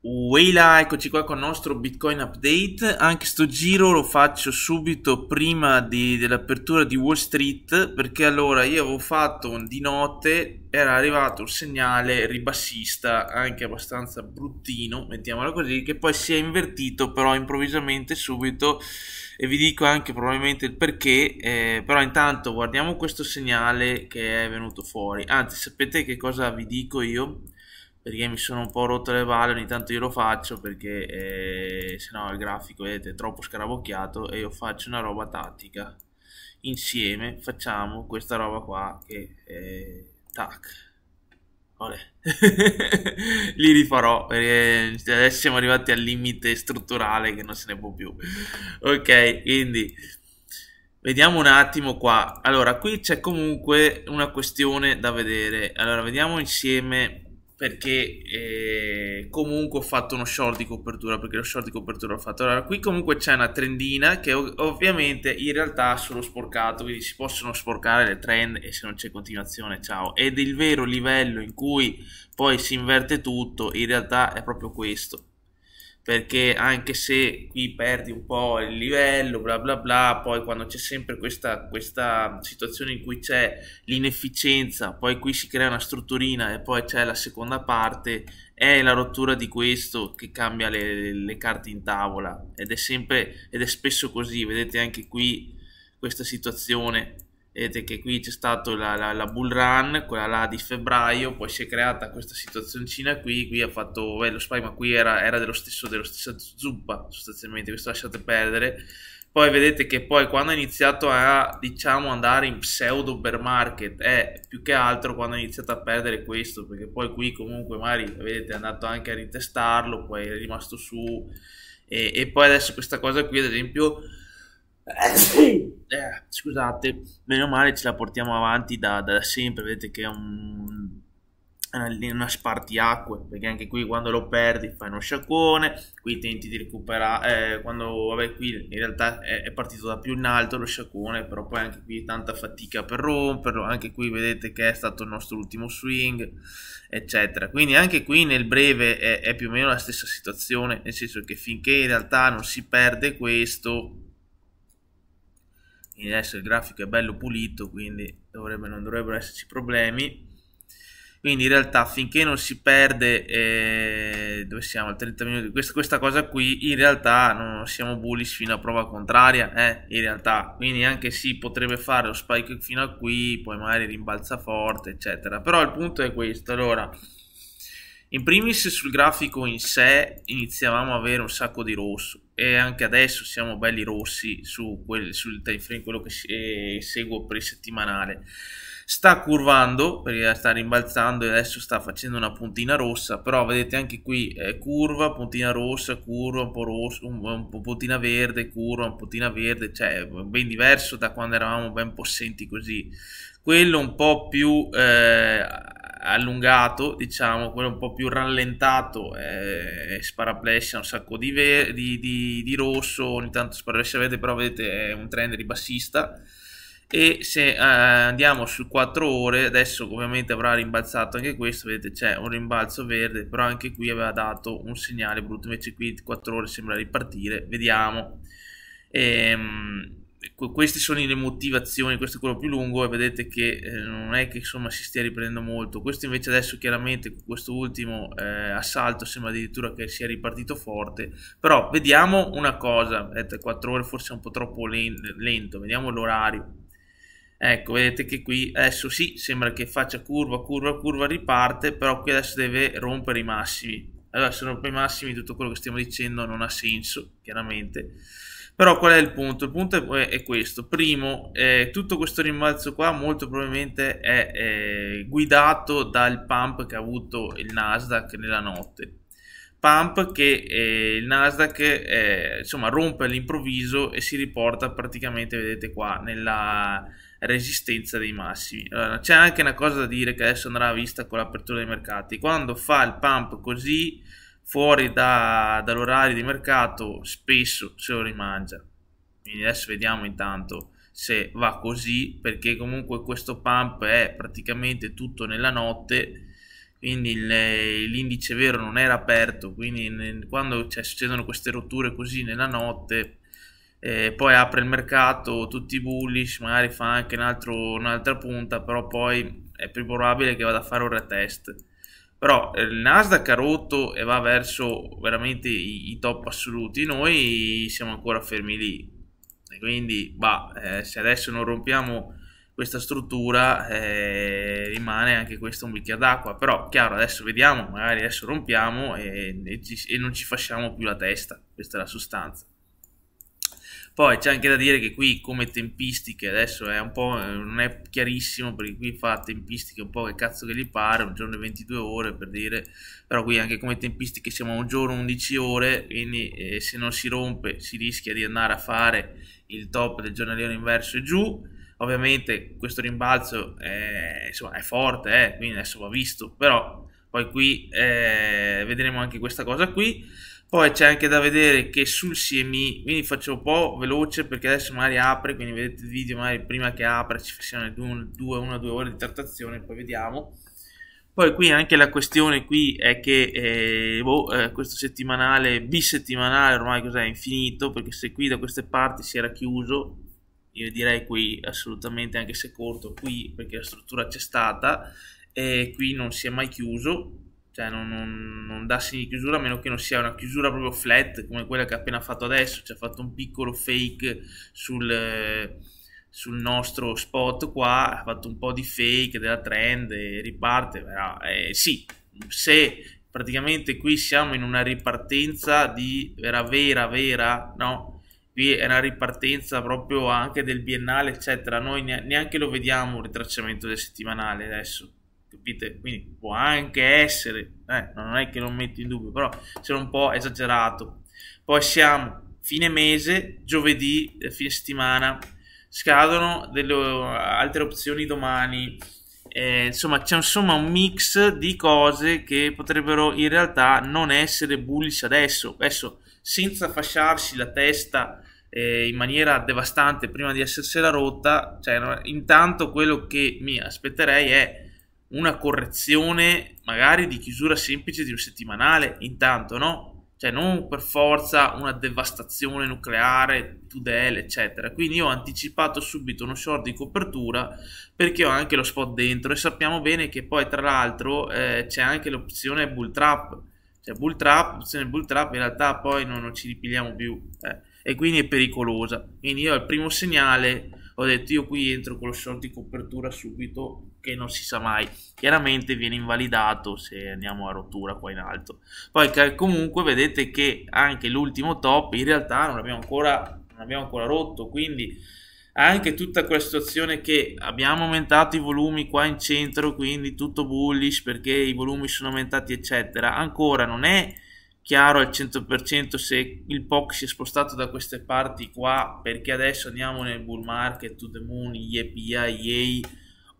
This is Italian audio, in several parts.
Weila, eccoci qua con il nostro Bitcoin update. Anche sto giro lo faccio subito prima dell'apertura di Wall Street perché allora io avevo fatto di notte, era arrivato un segnale ribassista anche abbastanza bruttino, mettiamolo così, che poi si è invertito però improvvisamente subito e vi dico anche probabilmente il perché, eh, però intanto guardiamo questo segnale che è venuto fuori. Anzi, sapete che cosa vi dico io? perché mi sono un po' rotto le balle, ogni tanto io lo faccio perché eh, se no il grafico vedete, è troppo scarabocchiato e io faccio una roba tattica. Insieme facciamo questa roba qua che eh, tac. li rifarò perché adesso siamo arrivati al limite strutturale che non se ne può più. Ok, quindi vediamo un attimo qua. Allora, qui c'è comunque una questione da vedere. Allora, vediamo insieme perché eh, comunque ho fatto uno short di copertura perché lo short di copertura l'ho fatto allora qui comunque c'è una trendina che ov- ovviamente in realtà sono sporcato quindi si possono sporcare le trend e se non c'è continuazione ciao ed il vero livello in cui poi si inverte tutto in realtà è proprio questo perché anche se qui perdi un po' il livello, bla bla bla, poi quando c'è sempre questa, questa, situazione in cui c'è l'inefficienza, poi qui si crea una strutturina e poi c'è la seconda parte, è la rottura di questo che cambia le, le carte in tavola ed è sempre ed è spesso così, vedete anche qui questa situazione Vedete che qui c'è stata la, la, la, bull run, quella là di febbraio, poi si è creata questa situazioncina qui, qui ha fatto, beh lo spy ma qui era, era dello stesso, dello stesso zuppa sostanzialmente, questo lasciate perdere. Poi vedete che poi quando ha iniziato a, diciamo, andare in pseudo bear market, è più che altro quando ha iniziato a perdere questo, perché poi qui comunque Mari, vedete, è andato anche a ritestarlo, poi è rimasto su, e, e poi adesso questa cosa qui ad esempio eh, eh, scusate, meno male ce la portiamo avanti da, da sempre, vedete che è un, una, una spartiacque, perché anche qui quando lo perdi fai uno sciacquone, qui tenti di recuperare, eh, quando vabbè qui in realtà è, è, partito da più in alto lo sciacquone, però poi anche qui tanta fatica per romperlo, anche qui vedete che è stato il nostro ultimo swing, eccetera. Quindi anche qui nel breve è, è più o meno la stessa situazione, nel senso che finché in realtà non si perde questo quindi adesso il grafico è bello pulito quindi dovrebbe, non dovrebbero esserci problemi quindi in realtà finché non si perde eh, dove siamo al 30 minuti questa, questa, cosa qui in realtà non siamo bullish fino a prova contraria eh, in realtà quindi anche si sì, potrebbe fare lo spike fino a qui poi magari rimbalza forte eccetera però il punto è questo allora in primis sul grafico in sé iniziavamo a avere un sacco di rosso e anche adesso siamo belli rossi su quel, sul time frame, quello che eh, seguo per il settimanale. Sta curvando perché sta rimbalzando e adesso sta facendo una puntina rossa, però vedete anche qui eh, curva, puntina rossa, curva, un po' rosso, un, un po' puntina verde, curva, un puntina verde, cioè ben diverso da quando eravamo ben possenti così. Quello un po' più... Eh, allungato, diciamo, quello un po' più rallentato, eh, sparaplesso un sacco di, ve- di, di, di, rosso, ogni tanto sparaplesso verde, però vedete è eh, un trend ribassista. E se eh, andiamo su 4 ore, adesso ovviamente avrà rimbalzato anche questo, vedete c'è un rimbalzo verde, però anche qui aveva dato un segnale brutto, invece qui 4 ore sembra ripartire, vediamo. Ehm, queste sono le motivazioni, questo è quello più lungo e vedete che eh, non è che insomma si stia riprendendo molto, questo invece adesso chiaramente con questo ultimo eh, assalto sembra addirittura che sia ripartito forte, però vediamo una cosa, vedete 4 ore forse è un po' troppo lento, vediamo l'orario, ecco vedete che qui adesso sì sembra che faccia curva, curva, curva, riparte, però qui adesso deve rompere i massimi, allora se rompe i massimi tutto quello che stiamo dicendo non ha senso chiaramente, però qual è il punto? Il punto è, è questo. Primo, eh, tutto questo rimbalzo qua molto probabilmente è eh, guidato dal pump che ha avuto il Nasdaq nella notte. Pump che eh, il Nasdaq eh, insomma, rompe all'improvviso e si riporta praticamente, vedete qua, nella resistenza dei massimi. Allora, c'è anche una cosa da dire che adesso andrà vista con l'apertura dei mercati. Quando fa il pump così fuori da, dall'orario di mercato spesso se lo rimangia. Quindi adesso vediamo intanto se va così perché comunque questo pump è praticamente tutto nella notte quindi l'indice vero non era aperto quindi quando cioè, succedono queste rotture così nella notte eh, poi apre il mercato tutti i bullish magari fa anche un'altra punta però poi è più probabile che vada a fare un retest però eh, il Nasdaq ha rotto e va verso veramente i, i top assoluti, noi siamo ancora fermi lì. E quindi, bah, eh, se adesso non rompiamo questa struttura, eh, rimane anche questo un bicchiere d'acqua. Però, chiaro, adesso vediamo, magari adesso rompiamo e, e, ci, e non ci facciamo più la testa. Questa è la sostanza. Poi c'è anche da dire che qui come tempistiche adesso è un po' non è chiarissimo perché qui fa tempistiche un po' che cazzo che gli pare, un giorno e 22 ore per dire, però qui anche come tempistiche siamo a un giorno 11 ore, quindi eh, se non si rompe si rischia di andare a fare il top del giornaliero inverso e giù. Ovviamente questo rimbalzo è, insomma, è forte, eh, quindi adesso va visto, però poi qui eh, vedremo anche questa cosa qui. Poi c'è anche da vedere che sul CMI, quindi faccio un po' veloce perché adesso magari apre, quindi vedete il video magari prima che apre ci siano 2-1-2 ore di trattazione, poi vediamo. Poi qui anche la questione qui è che eh, boh, eh, questo settimanale, bisettimanale ormai cos'è, infinito, perché se qui da queste parti si era chiuso, io direi qui assolutamente anche se corto qui perché la struttura c'è stata, e qui non si è mai chiuso, cioè non, non, non dà segni di chiusura a meno che non sia una chiusura proprio flat come quella che ha appena fatto adesso, ci ha fatto un piccolo fake sul, sul nostro spot qua, ha fatto un po' di fake della trend e riparte, però eh, sì, se praticamente qui siamo in una ripartenza di vera vera vera, no? Qui è una ripartenza proprio anche del biennale eccetera, noi neanche lo vediamo un ritracciamento del settimanale adesso capite? Quindi può anche essere, eh, non è che lo metto in dubbio, però sono un po' esagerato. Poi siamo fine mese, giovedì, eh, fine settimana, scadono delle eh, altre opzioni domani. Eh, insomma, c'è insomma un mix di cose che potrebbero in realtà non essere bullish adesso. Adesso, senza fasciarsi la testa eh, in maniera devastante prima di essersela rotta, cioè, intanto quello che mi aspetterei è una correzione magari di chiusura semplice di un settimanale, intanto, no? Cioè non per forza una devastazione nucleare, tudele, eccetera. Quindi io ho anticipato subito uno short di copertura perché ho anche lo spot dentro e sappiamo bene che poi tra l'altro eh, c'è anche l'opzione bull trap. Cioè bull trap, opzione bull trap in realtà poi non, non ci ripigliamo più eh, e quindi è pericolosa. Quindi io al primo segnale ho detto io qui entro con lo short di copertura subito perché non si sa mai. Chiaramente viene invalidato se andiamo a rottura qua in alto. Poi comunque vedete che anche l'ultimo top in realtà non abbiamo ancora, non abbiamo ancora rotto, quindi anche tutta quella situazione che abbiamo aumentato i volumi qua in centro, quindi tutto bullish perché i volumi sono aumentati eccetera, ancora non è chiaro al 100% se il POC si è spostato da queste parti qua perché adesso andiamo nel bull market to the moon, yepa, yay,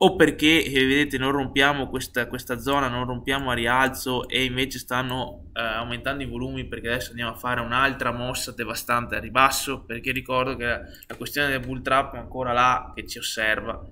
o perché eh, vedete non rompiamo questa, questa, zona, non rompiamo a rialzo e invece stanno eh, aumentando i volumi perché adesso andiamo a fare un'altra mossa devastante a ribasso perché ricordo che la questione del bull trap è ancora là che ci osserva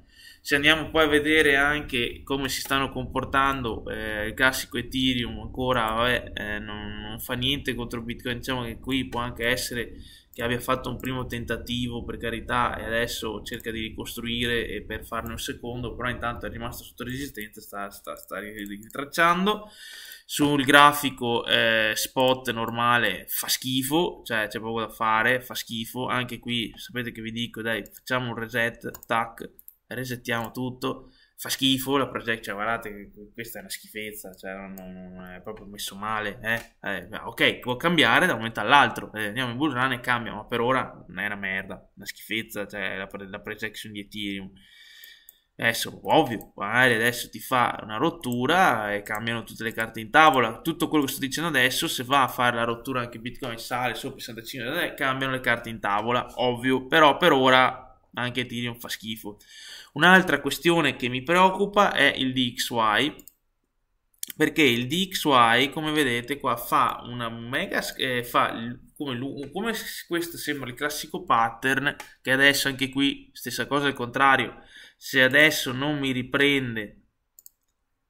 se andiamo poi a vedere anche come si stanno comportando eh, il classico Ethereum ancora vabbè, eh, non, non, fa niente contro Bitcoin diciamo che qui può anche essere che abbia fatto un primo tentativo per carità e adesso cerca di ricostruire e per farne un secondo però intanto è rimasto sotto resistenza sta, sta, sta ritracciando sul grafico eh, spot normale fa schifo cioè c'è poco da fare fa schifo anche qui sapete che vi dico dai facciamo un reset tac resettiamo tutto. Fa schifo la project, cioè guardate, questa è una schifezza, cioè non, non è proprio messo male. Eh? Eh, ok, può cambiare da un momento all'altro, eh, andiamo in Busan e cambia, ma per ora non è una merda, una schifezza, cioè la, la projection di Ethereum. Adesso, ovvio, magari adesso ti fa una rottura e cambiano tutte le carte in tavola. Tutto quello che sto dicendo adesso, se va a fare la rottura anche Bitcoin sale sopra i 65, eh, cambiano le carte in tavola, ovvio. Però per ora anche Ethereum fa schifo. Un'altra questione che mi preoccupa è il DXY, perché il DXY, come vedete qua, fa una mega... Eh, fa come, come questo sembra il classico pattern, che adesso anche qui stessa cosa al contrario, se adesso non mi riprende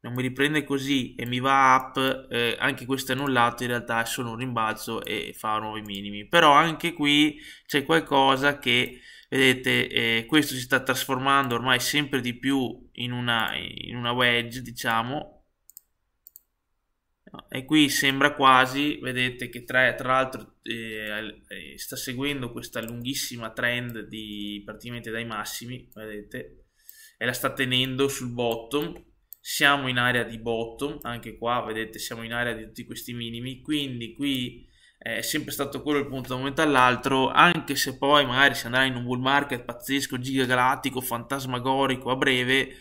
non mi riprende così e mi va up, eh, anche questo è annullato, in realtà è solo un rimbalzo e fa nuovi minimi. Però anche qui c'è qualcosa che, vedete, eh, questo si sta trasformando ormai sempre di più in una, in una wedge, diciamo, e qui sembra quasi, vedete che tra, tra l'altro eh, eh, sta seguendo questa lunghissima trend di, praticamente dai massimi, vedete, e la sta tenendo sul bottom, siamo in area di bottom, anche qua vedete siamo in area di tutti questi minimi, quindi qui eh, è sempre stato quello il punto da un momento all'altro, anche se poi magari si andrà in un bull market pazzesco, gigagalattico, fantasmagorico a breve,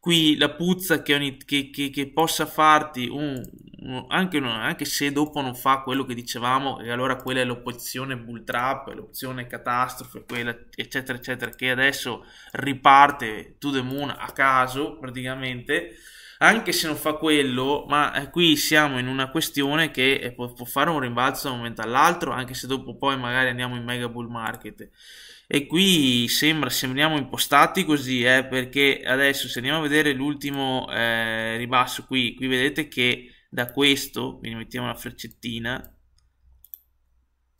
qui la puzza che, ogni, che, che, che possa farti un, un, anche, un, anche, se dopo non fa quello che dicevamo e allora quella è l'opzione bull trap l'opzione catastrofe quella eccetera eccetera che adesso riparte to the moon a caso praticamente anche se non fa quello, ma eh, qui siamo in una questione che eh, può, può fare un rimbalzo da un momento all'altro, anche se dopo poi magari andiamo in mega bull market. E qui sembra, sembriamo impostati così, eh, perché adesso se andiamo a vedere l'ultimo eh, ribasso qui, qui vedete che da questo, quindi mettiamo la freccettina,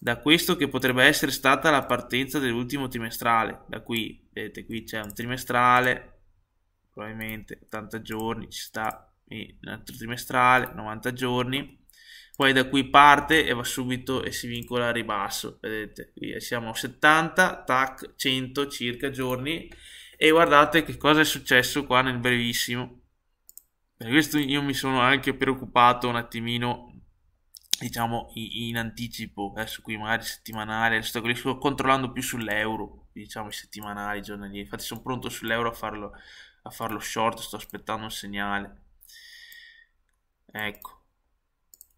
da questo che potrebbe essere stata la partenza dell'ultimo trimestrale, da qui, vedete qui c'è un trimestrale, probabilmente 80 giorni, ci sta l'altro trimestrale, 90 giorni, poi da qui parte e va subito e si vincola a ribasso, vedete, qui siamo a 70, tac, 100 circa giorni, e guardate che cosa è successo qua nel brevissimo, per questo io mi sono anche preoccupato un attimino diciamo in, anticipo adesso qui magari settimanale sto, sto controllando più sull'euro diciamo i settimanali i giornalieri infatti sono pronto sull'euro a farlo a fare lo short, sto aspettando un segnale. Ecco,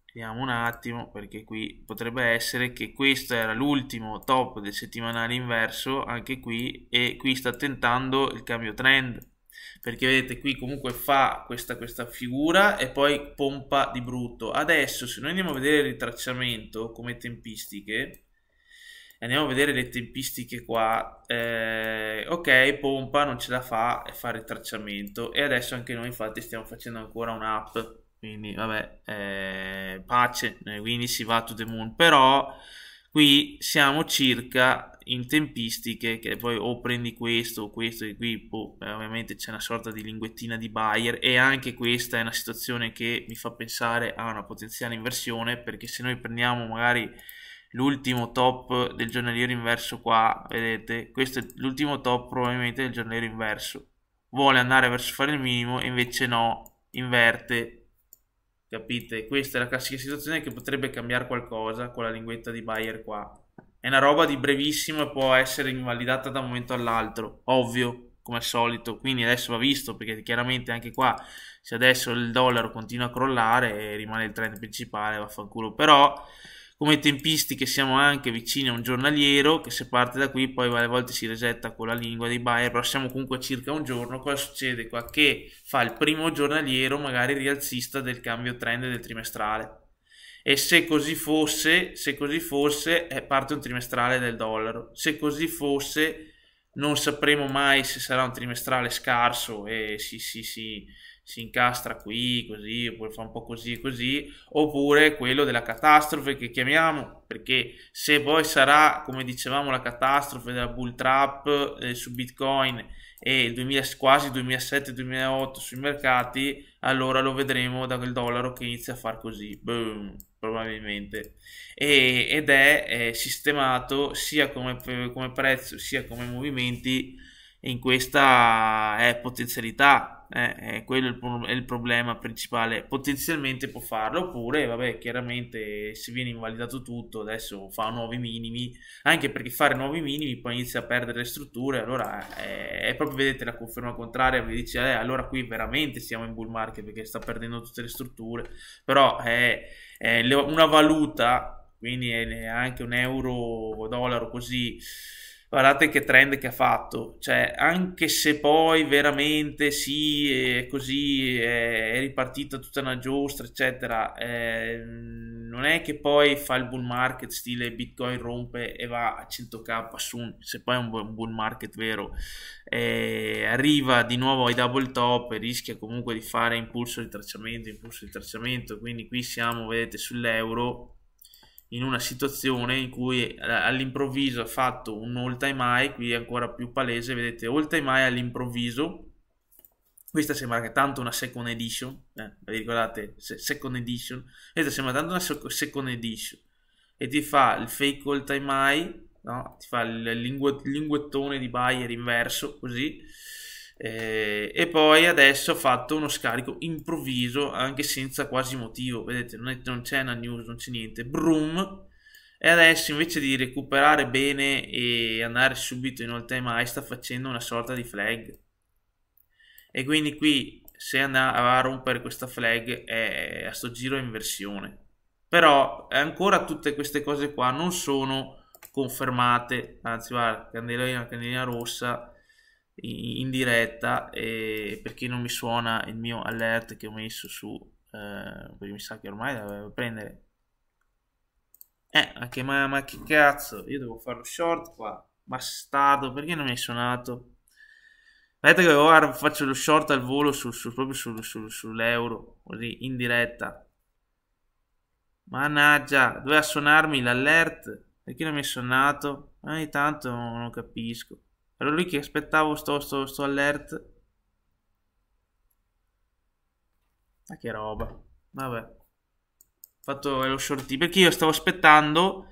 vediamo un attimo perché qui potrebbe essere che questo era l'ultimo top del settimanale inverso, anche qui, e qui sta tentando il cambio trend. Perché vedete qui comunque fa questa, questa figura e poi pompa di brutto. Adesso se noi andiamo a vedere il ritracciamento come tempistiche, andiamo a vedere le tempistiche qua eh, ok pompa non ce la fa e fa ritracciamento e adesso anche noi infatti stiamo facendo ancora un'app quindi vabbè eh, pace eh, quindi si va to the moon però qui siamo circa in tempistiche che poi o prendi questo o questo e qui boh, eh, ovviamente c'è una sorta di linguettina di Bayer e anche questa è una situazione che mi fa pensare a una potenziale inversione perché se noi prendiamo magari l'ultimo top del giornaliero inverso qua, vedete, questo è l'ultimo top probabilmente del giornaliero inverso. Vuole andare verso fare il minimo e invece no, inverte, capite? Questa è la classica situazione che potrebbe cambiare qualcosa con la linguetta di Bayer qua. È una roba di brevissimo e può essere invalidata da un momento all'altro, ovvio, come al solito. Quindi adesso va visto perché chiaramente anche qua se adesso il dollaro continua a crollare eh, rimane il trend principale, vaffanculo. Però come tempistiche siamo anche vicini a un giornaliero che se parte da qui poi alle volte si resetta con la lingua di Bayer, però siamo comunque circa un giorno cosa succede qua che fa il primo giornaliero magari rialzista del cambio trend del trimestrale e se così fosse se così fosse eh, parte un trimestrale del dollaro se così fosse non sapremo mai se sarà un trimestrale scarso e sì sì si si incastra qui, così, oppure fa un po' così e così, oppure quello della catastrofe che chiamiamo, perché se poi sarà, come dicevamo, la catastrofe della bull trap eh, su Bitcoin e il 2000, quasi 2007-2008 sui mercati, allora lo vedremo da quel dollaro che inizia a far così, boom, probabilmente, e, ed è, è sistemato sia come, come prezzo sia come movimenti in questa potenzialità eh, eh è quello il è il problema principale. Potenzialmente può farlo, oppure, vabbè, chiaramente se viene invalidato tutto, adesso fa nuovi minimi, anche perché fare nuovi minimi poi inizia a perdere le strutture, allora è, eh, è proprio, vedete, la conferma contraria, vi dice, eh, allora qui veramente siamo in bull market perché sta perdendo tutte le strutture, però è, eh, è le- una valuta, quindi è anche un euro-dollaro così guardate che trend che ha fatto, cioè anche se poi veramente sì, è così, è ripartita tutta una giostra, eccetera, eh, non è che poi fa il bull market stile Bitcoin rompe e va a 100k su, se poi è un bull market vero, eh, arriva di nuovo ai double top e rischia comunque di fare impulso di tracciamento, impulso di tracciamento, quindi qui siamo, vedete, sull'euro in una situazione in cui eh, all'improvviso ha fatto un all time high, qui è ancora più palese, vedete all time high all'improvviso, questa sembra che tanto una second edition, eh, ricordate, second edition, questa sembra tanto una second edition, e ti fa il fake all time high, no? ti fa il linguettone di Bayer inverso, così, eh, e poi adesso ho fatto uno scarico improvviso anche senza quasi motivo. Vedete, non, è, non c'è una news, non c'è niente. Broom. E adesso invece di recuperare bene e andare subito in all time high, sta facendo una sorta di flag. E quindi qui se andava a rompere questa flag è, a sto giro è inversione. Però ancora tutte queste cose qua non sono confermate. Anzi, guarda, candelina, candelina rossa in diretta e chi non mi suona il mio alert che ho messo su eh, perché mi sa che ormai dovevo prendere eh ma, ma che cazzo io devo fare lo short qua bastardo perché non mi hai suonato vedete che ora faccio lo short al volo su, su, proprio su, su, sull'euro così in diretta mannaggia doveva suonarmi l'alert perché non mi è suonato ogni tanto non capisco Ero lì che aspettavo sto, sto, sto alert. Ma ah, che roba. Vabbè. Fatto lo shorty. Perché io stavo aspettando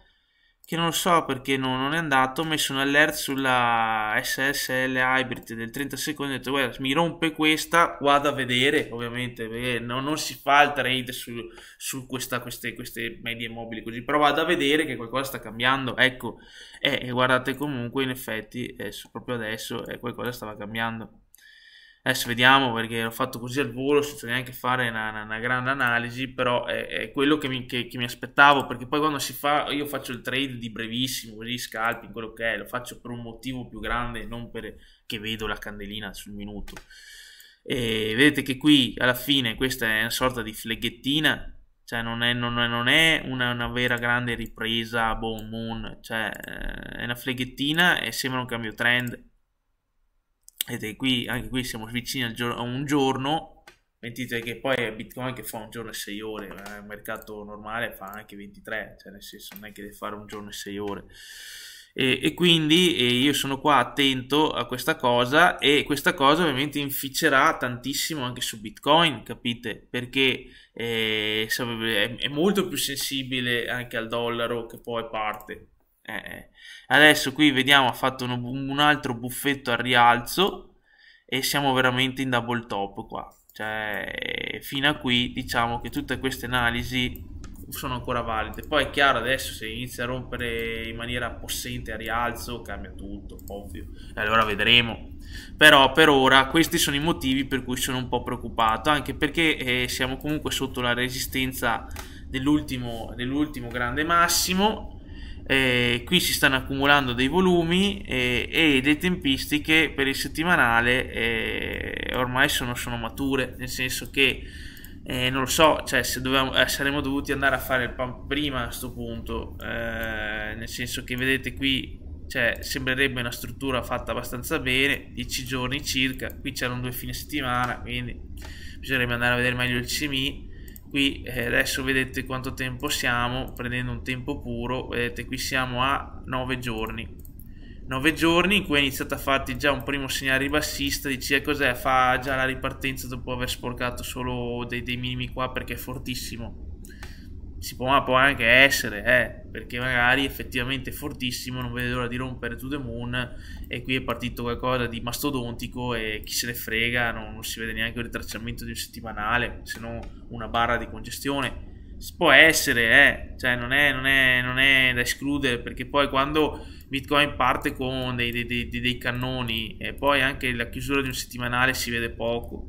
che non so perché no, non è andato, ho messo un alert sulla SSL Hybrid del 30 secondi, ho detto guarda mi rompe questa, vado a vedere ovviamente perché no, non si fa il trade su, su questa, queste, queste, medie mobili così, però vado a vedere che qualcosa sta cambiando, ecco, eh, e guardate comunque in effetti eh, proprio adesso eh, qualcosa stava cambiando. Adesso vediamo perché l'ho fatto così al volo, senza neanche fare una, una, una grande analisi, però è, è quello che mi, che, che mi, aspettavo, perché poi quando si fa, io faccio il trade di brevissimo, così scalping, quello che è, lo faccio per un motivo più grande, non perché vedo la candelina sul minuto. E vedete che qui alla fine questa è una sorta di fleghettina, cioè non è, non è, non è una, una, vera grande ripresa, boom, moon, cioè eh, è una fleghettina e sembra un cambio trend, vedete qui anche qui siamo vicini a un giorno 23 che poi è bitcoin che fa un giorno e 6 ore eh, il mercato normale fa anche 23 cioè nel senso non è che deve fare un giorno e 6 ore e, e quindi e io sono qua attento a questa cosa e questa cosa ovviamente inficerà tantissimo anche su bitcoin capite perché eh, è, è molto più sensibile anche al dollaro che poi parte eh, adesso qui vediamo ha fatto uno, un altro buffetto al rialzo e siamo veramente in double top qua. Cioè, fino a qui diciamo che tutte queste analisi sono ancora valide. Poi è chiaro adesso se inizia a rompere in maniera possente a rialzo cambia tutto, ovvio. E allora vedremo. Però per ora questi sono i motivi per cui sono un po' preoccupato, anche perché eh, siamo comunque sotto la resistenza dell'ultimo, dell grande massimo eh, qui si stanno accumulando dei volumi eh, e le tempistiche per il settimanale eh, ormai sono, sono, mature, nel senso che eh, non lo so, cioè, se dovevamo, eh, saremmo dovuti andare a fare il pump prima a questo punto, eh, nel senso che vedete qui cioè, sembrerebbe una struttura fatta abbastanza bene, 10 giorni circa, qui c'erano due fine settimana, quindi bisognerebbe andare a vedere meglio il CMI qui eh, adesso vedete quanto tempo siamo prendendo un tempo puro vedete qui siamo a 9 giorni 9 giorni in cui è iniziato a farti già un primo segnale ribassista dici eh, cos'è fa già la ripartenza dopo aver sporcato solo dei, dei minimi qua perché è fortissimo si può, può anche essere, eh, perché magari effettivamente è fortissimo, non vede l'ora di rompere To The Moon e qui è partito qualcosa di mastodontico e chi se ne frega, non, non si vede neanche il ritracciamento di un settimanale, se non una barra di congestione. Si può essere, eh, cioè non è, non, è, non è, da escludere, perché poi quando Bitcoin parte con dei, dei, dei, dei cannoni e poi anche la chiusura di un settimanale si vede poco,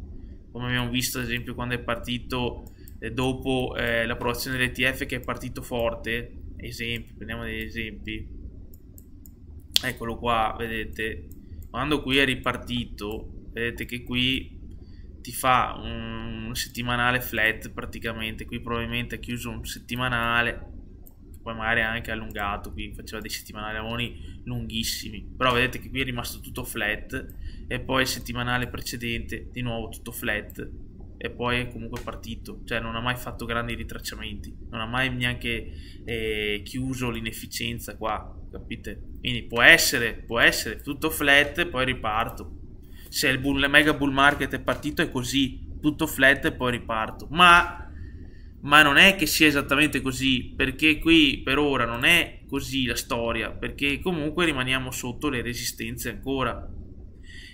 come abbiamo visto ad esempio quando è partito dopo eh, l'approvazione dell'ETF che è partito forte, esempi, prendiamo degli esempi, eccolo qua, vedete, quando qui è ripartito, vedete che qui ti fa un, settimanale flat praticamente, qui probabilmente ha chiuso un settimanale, poi magari anche allungato, qui faceva dei settimanali lunghissimi, però vedete che qui è rimasto tutto flat e poi il settimanale precedente di nuovo tutto flat e poi è comunque partito, cioè non ha mai fatto grandi ritracciamenti, non ha mai neanche eh, chiuso l'inefficienza qua, capite? Quindi può essere, può essere, tutto flat e poi riparto. Se il, bull, mega bull market è partito è così, tutto flat e poi riparto. Ma ma non è che sia esattamente così, perché qui per ora non è così la storia, perché comunque rimaniamo sotto le resistenze ancora.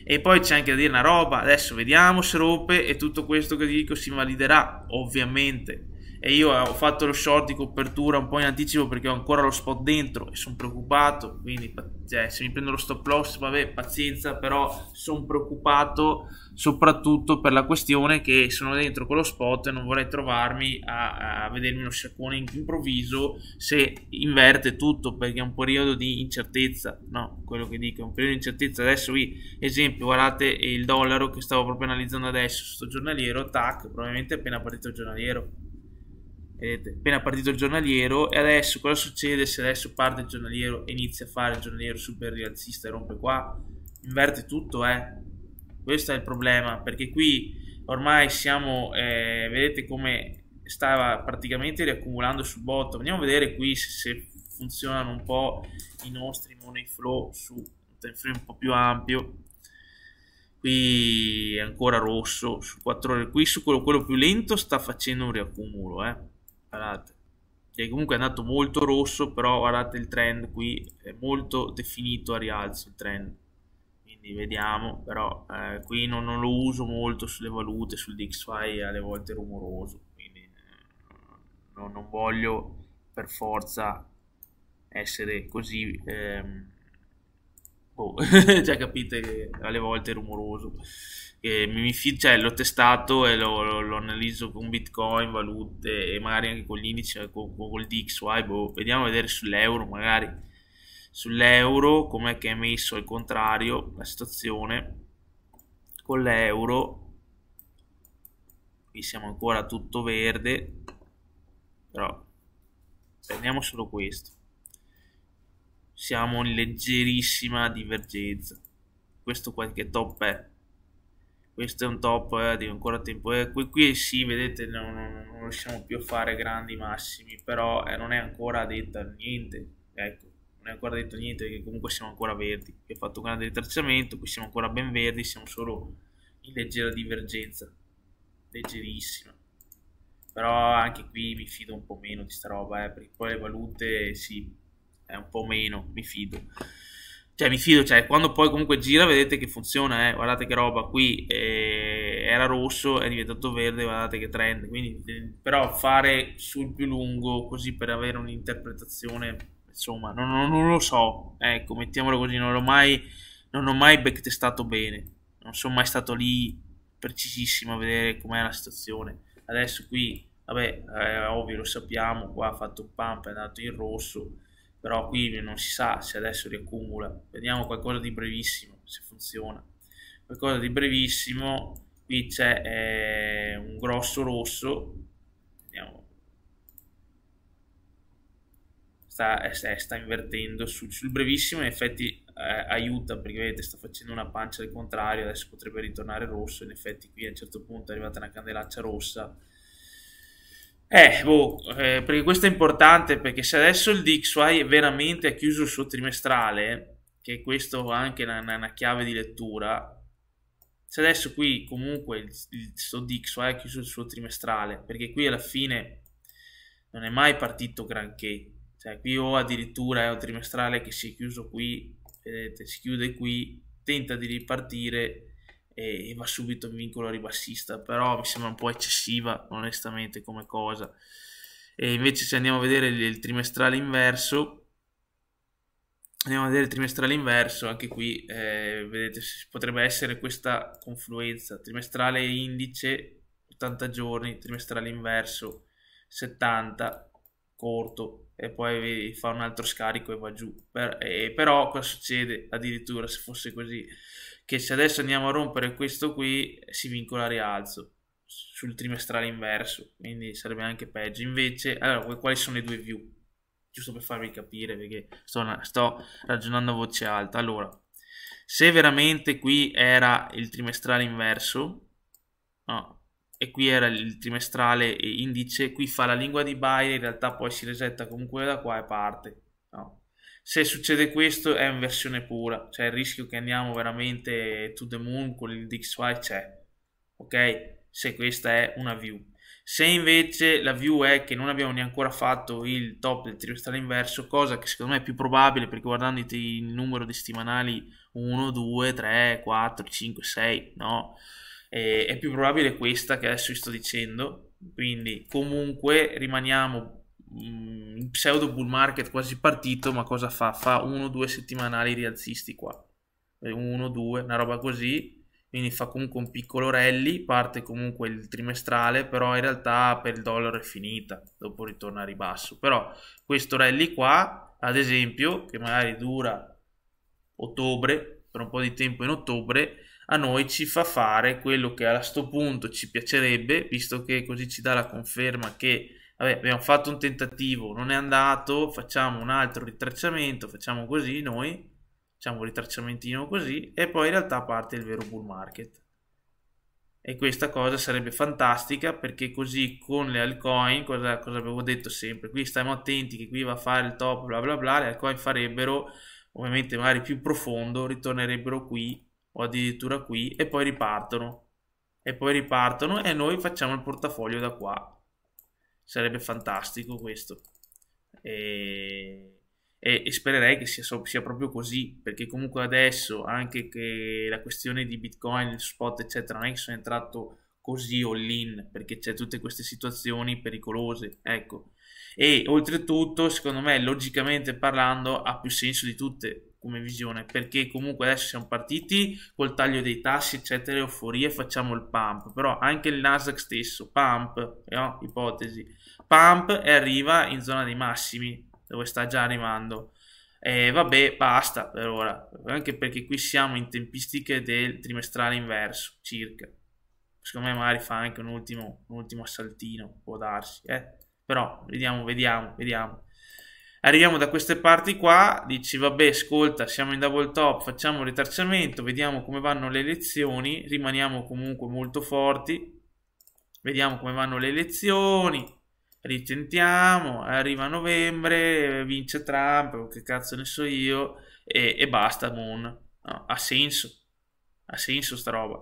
E poi c'è anche da dire una roba, adesso vediamo se rompe e tutto questo che dico si validerà, ovviamente. E io ho fatto lo short di copertura un po' in anticipo perché ho ancora lo spot dentro e sono preoccupato, quindi cioè, se mi prendo lo stop loss, vabbè, pazienza, però sono preoccupato soprattutto per la questione che sono dentro quello spot e non vorrei trovarmi a, a vedermi uno sciacquone improvviso se inverte tutto perché è un periodo di incertezza no, quello che dico è un periodo di incertezza adesso vi esempio guardate il dollaro che stavo proprio analizzando adesso sto giornaliero tac probabilmente è appena partito il giornaliero Vedete, appena partito il giornaliero e adesso cosa succede se adesso parte il giornaliero e inizia a fare il giornaliero super rialzista e rompe qua inverte tutto eh questo è il problema, perché qui ormai siamo, eh, vedete come stava praticamente riaccumulando sul bottom. Andiamo a vedere qui se, se funzionano un po' i nostri money flow su un time frame un po' più ampio. Qui è ancora rosso su 4 ore. Qui su quello, quello più lento sta facendo un riaccumulo. Eh. Guardate, e comunque è andato molto rosso, però guardate il trend qui è molto definito a rialzo. Il trend quindi vediamo, però eh, qui non, non, lo uso molto sulle valute, sul DXY è alle volte rumoroso, quindi eh, no, non voglio per forza essere così... Ehm, Oh, già cioè, capite che alle volte è rumoroso. E mi, cioè, l'ho testato e lo, lo, lo, analizzo con Bitcoin, valute e magari anche con l'indice, con, con il DXY. Boh. Vediamo a vedere sull'euro magari sull'euro, com'è che è messo al contrario la situazione con l'euro. Qui siamo ancora tutto verde, però prendiamo solo questo. Siamo in leggerissima divergenza. Questo qualche top è questo è un top eh, di ancora tempo eh, qui, qui sì vedete no, no, non riusciamo più a fare grandi massimi però eh, non è ancora detta niente ecco non è ancora detto niente che comunque siamo ancora verdi. Abbiamo fatto un grande ritracciamento, qui siamo ancora ben verdi, siamo solo in leggera divergenza, leggerissima. Però anche qui mi fido un po' meno di sta roba, eh, perché poi le valute sì, è un po' meno, mi fido. Cioè mi fido, cioè quando poi comunque gira vedete che funziona, eh, guardate che roba, qui eh, era rosso, è diventato verde, guardate che trend. Quindi, eh, però fare sul più lungo così per avere un'interpretazione insomma, non, non, non lo so, ecco, mettiamolo così, non l'ho mai, non ho mai backtestato bene, non sono mai stato lì precisissimo a vedere com'è la situazione. Adesso qui, vabbè, eh, ovvio, lo sappiamo, qua ha fatto il pump, è andato in rosso, però qui non si sa se adesso riaccumula. Vediamo qualcosa di brevissimo, se funziona. Qualcosa di brevissimo, qui c'è eh, un grosso rosso, sta, eh, sta invertendo sul, sul, brevissimo in effetti eh, aiuta perché vedete sta facendo una pancia al contrario adesso potrebbe ritornare rosso in effetti qui a un certo punto è arrivata una candelaccia rossa eh, boh, eh, perché questo è importante perché se adesso il DXY veramente ha chiuso il suo trimestrale, che questo anche è una, una, chiave di lettura, se adesso qui comunque il, il, il DXY ha chiuso il suo trimestrale, perché qui alla fine non è mai partito granché, cioè, qui o addirittura è un trimestrale che si è chiuso qui, vedete, si chiude qui, tenta di ripartire e, e va subito in vincolo ribassista, però mi sembra un po' eccessiva onestamente come cosa. E invece se andiamo a vedere il, il trimestrale inverso, andiamo a vedere il trimestrale inverso, anche qui eh, vedete potrebbe essere questa confluenza, trimestrale indice 80 giorni, trimestrale inverso 70 corto e poi fa un altro scarico e va giù. Per, e però cosa succede addirittura se fosse così? Che se adesso andiamo a rompere questo qui si vincola a rialzo sul trimestrale inverso, quindi sarebbe anche peggio. Invece, allora, quali sono i due view? Giusto per farvi capire perché sto, sto ragionando a voce alta. Allora, se veramente qui era il trimestrale inverso, no, e qui era il trimestrale indice, qui fa la lingua di Bayer, in realtà poi si resetta comunque da qua e parte. No. Se succede questo è in versione pura, cioè il rischio che andiamo veramente to the moon con il DXY c'è, ok? Se questa è una view. Se invece la view è che non abbiamo neanche ancora fatto il top del trimestrale inverso, cosa che secondo me è più probabile perché guardando il numero di settimanali 1, 2, 3, 4, 5, 6, no? eh, è più probabile questa che adesso vi sto dicendo, quindi comunque rimaniamo mm, in pseudo bull market quasi partito, ma cosa fa? Fa 1-2 settimanali rialzisti qua, 1-2, una roba così, quindi fa comunque un piccolo rally, parte comunque il trimestrale, però in realtà per il dollaro è finita, dopo ritorna a ribasso. Però questo rally qua, ad esempio, che magari dura ottobre, per un po' di tempo in ottobre, a noi ci fa fare quello che a questo punto ci piacerebbe, visto che così ci dà la conferma che vabbè, abbiamo fatto un tentativo, non è andato, facciamo un altro ritracciamento, facciamo così noi, facciamo un ritracciamentino così e poi in realtà parte il vero bull market. E questa cosa sarebbe fantastica perché così con le altcoin, cosa, cosa avevo detto sempre, qui stiamo attenti che qui va a fare il top, bla bla bla, le altcoin farebbero ovviamente magari più profondo, ritornerebbero qui o addirittura qui e poi ripartono e poi ripartono e noi facciamo il portafoglio da qua sarebbe fantastico questo e, e, e spererei che sia, sia, proprio così perché comunque adesso anche che la questione di bitcoin il spot eccetera non è che sono entrato così all in perché c'è tutte queste situazioni pericolose ecco e oltretutto secondo me logicamente parlando ha più senso di tutte come visione perché comunque adesso siamo partiti col taglio dei tassi eccetera euforia facciamo il pump però anche il Nasdaq stesso pump no? Eh, oh, ipotesi pump e arriva in zona dei massimi dove sta già arrivando e vabbè basta per ora anche perché qui siamo in tempistiche del trimestrale inverso circa secondo me magari fa anche un ultimo, un ultimo assaltino può darsi eh? però vediamo vediamo vediamo arriviamo da queste parti qua, dici vabbè ascolta siamo in double top, facciamo un ritracciamento, vediamo come vanno le elezioni, rimaniamo comunque molto forti, vediamo come vanno le elezioni, ritentiamo, arriva novembre, vince Trump, oh, che cazzo ne so io, e, e basta Moon, no, ha senso, ha senso sta roba.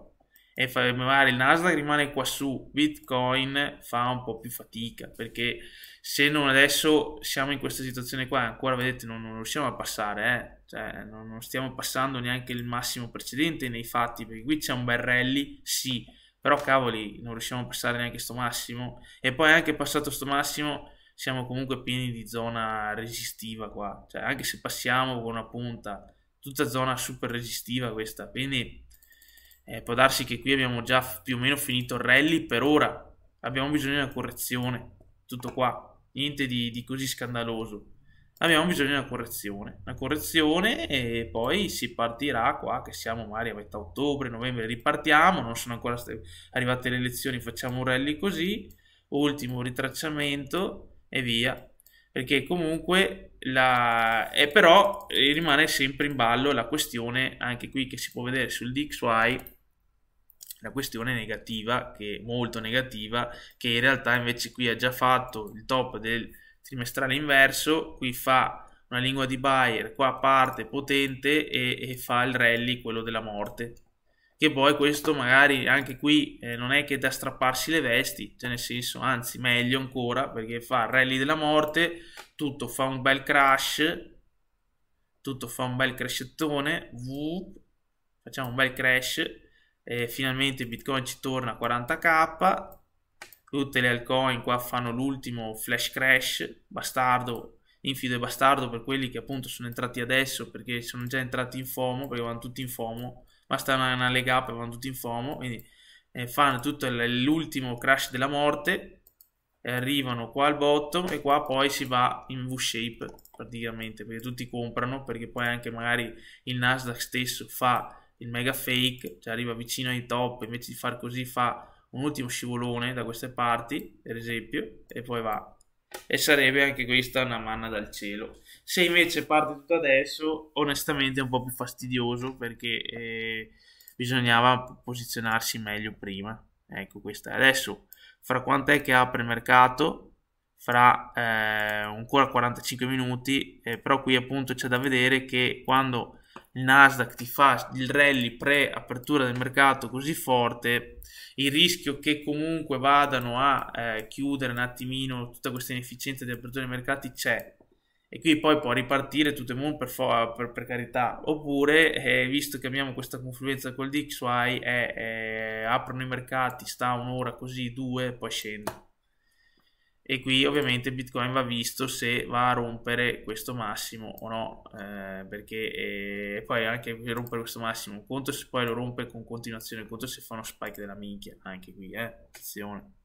E fa, magari il Nasdaq rimane qua su, Bitcoin fa un po' più fatica perché se non adesso siamo in questa situazione qua, ancora vedete non, non riusciamo a passare, eh? cioè, non, non, stiamo passando neanche il massimo precedente nei fatti, perché qui c'è un bel rally, sì, però cavoli non riusciamo a passare neanche sto massimo e poi anche passato sto massimo siamo comunque pieni di zona resistiva qua, cioè, anche se passiamo con una punta, tutta zona super resistiva questa, quindi eh, può darsi che qui abbiamo già più o meno finito il rally per ora, abbiamo bisogno di una correzione, tutto qua niente di, di così scandaloso. Abbiamo bisogno di una correzione, una correzione e poi si partirà qua che siamo magari a metà ottobre, novembre, ripartiamo, non sono ancora arrivate le elezioni, facciamo un rally così, ultimo ritracciamento e via, perché comunque la... e eh, però eh, rimane sempre in ballo la questione anche qui che si può vedere sul DXY una questione negativa, che molto negativa, che in realtà invece qui ha già fatto il top del trimestrale inverso, qui fa una lingua di Bayer, qua parte potente e, e fa il rally, quello della morte. Che poi questo magari anche qui eh, non è che da strapparsi le vesti, cioè nel senso, anzi meglio ancora, perché fa il rally della morte, tutto fa un bel crash, tutto fa un bel crescettone, whoop, facciamo un bel crash, eh, finalmente Bitcoin ci torna a 40k, tutte le altcoin qua fanno l'ultimo flash crash, bastardo, infido e bastardo per quelli che appunto sono entrati adesso perché sono già entrati in FOMO, perché vanno tutti in FOMO, basta una, una leg up e vanno tutti in FOMO, quindi eh, fanno tutto l'ultimo crash della morte, arrivano qua al bottom e qua poi si va in V-shape praticamente perché tutti comprano perché poi anche magari il Nasdaq stesso fa il mega fake, cioè arriva vicino ai top, invece di far così fa un ultimo scivolone da queste parti, per esempio, e poi va. E sarebbe anche questa una manna dal cielo. Se invece parte tutto adesso, onestamente è un po' più fastidioso perché eh, bisognava posizionarsi meglio prima. Ecco questa. Adesso, fra quanto è che apre il mercato? Fra eh, ancora 45 minuti, eh, però qui appunto c'è da vedere che quando il Nasdaq ti fa il rally pre-apertura del mercato così forte, il rischio che comunque vadano a eh, chiudere un attimino tutta questa inefficienza di apertura dei mercati c'è. E qui poi può ripartire tutto il mondo per, per, per carità. Oppure, eh, visto che abbiamo questa confluenza col DXY, eh, eh, aprono i mercati, sta un'ora così, due, poi scende e qui ovviamente Bitcoin va visto se va a rompere questo massimo o no eh, perché eh, poi anche rompere questo massimo conto se poi lo rompe con continuazione conto se fa uno spike della minchia anche qui eh attenzione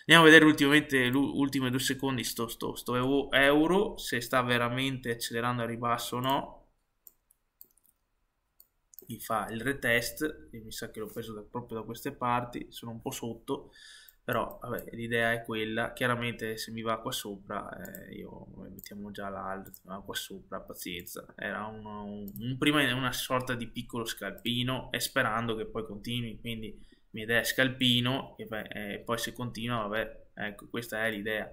andiamo a vedere ultimamente ultimi due secondi sto, sto, sto euro se sta veramente accelerando a ribasso o no mi fa il retest e mi sa che l'ho preso da, proprio da queste parti sono un po' sotto però vabbè, l'idea è quella chiaramente se mi va qua sopra eh, io mettiamo già l'alt ma qua sopra pazienza era un, un, un prima, una sorta di piccolo scalpino e sperando che poi continui quindi mia idea è scalpino e, beh, e poi se continua vabbè ecco questa è l'idea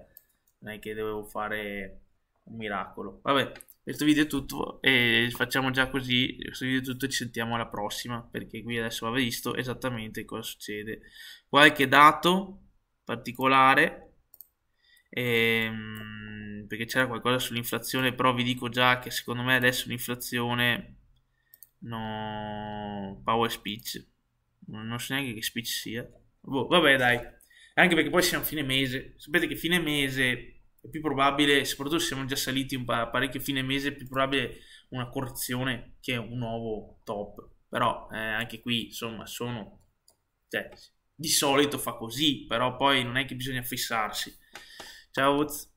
non è che devo fare un miracolo vabbè questo video è tutto e facciamo già così, questo video è tutto e ci sentiamo alla prossima perché qui adesso va visto esattamente cosa succede. Qualche dato particolare ehm, perché c'era qualcosa sull'inflazione però vi dico già che secondo me adesso l'inflazione no power speech non so neanche che speech sia boh, vabbè dai anche perché poi siamo a fine mese sapete che fine mese è più probabile, soprattutto se siamo già saliti un pa- parecchio fine mese, è più probabile una correzione che un nuovo top. Però eh, anche qui, insomma, sono... Cioè, di solito fa così, però poi non è che bisogna fissarsi. Ciao,